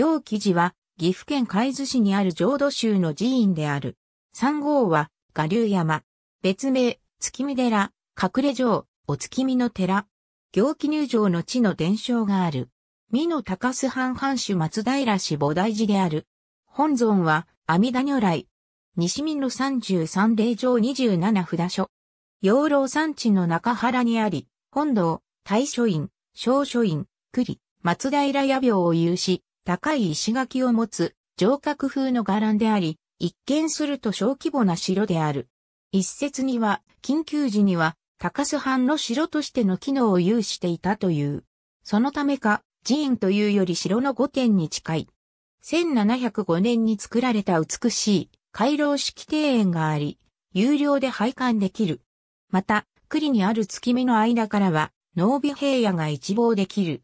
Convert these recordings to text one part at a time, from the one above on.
行記寺は、岐阜県海津市にある浄土宗の寺院である。三号は、我流山。別名、月見寺、隠れ城、お月見の寺。行記入城の地の伝承がある。美濃高須藩藩主松平氏菩提寺である。本尊は、阿弥陀如来。西見の三十三霊場二十七札所。養老山地の中原にあり、本堂、大書院、小書院、栗、松平屋病を有し、高い石垣を持つ城郭風の伽藍であり、一見すると小規模な城である。一説には、緊急時には、高須藩の城としての機能を有していたという。そのためか、寺院というより城の御殿に近い。1705年に作られた美しい回廊式庭園があり、有料で拝観できる。また、栗にある月見の間からは、農美平野が一望できる。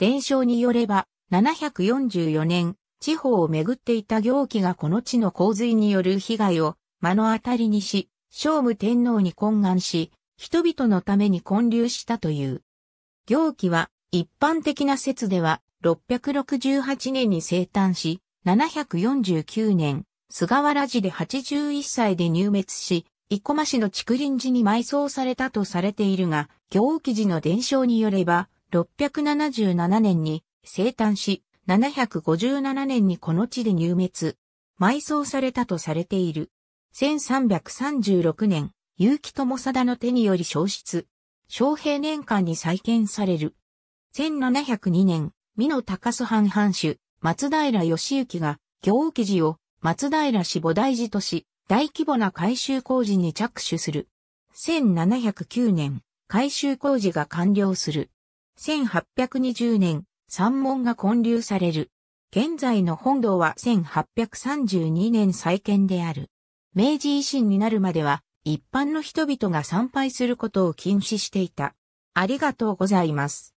伝承によれば、744年、地方をめぐっていた行基がこの地の洪水による被害を目の当たりにし、聖武天皇に懇願し、人々のために建立したという。行基は一般的な説では668年に生誕し、749年、菅原寺で81歳で入滅し、生駒市の竹林寺に埋葬されたとされているが、行基寺の伝承によれば、677年に生誕し、757年にこの地で入滅、埋葬されたとされている。1336年、結城友貞の手により消失、昌平年間に再建される。1702年、美濃高須藩藩主、松平義行が、行記事を松平氏母大寺とし、大規模な改修工事に着手する。1709年、改修工事が完了する。1820年、山門が建立される。現在の本堂は1832年再建である。明治維新になるまでは一般の人々が参拝することを禁止していた。ありがとうございます。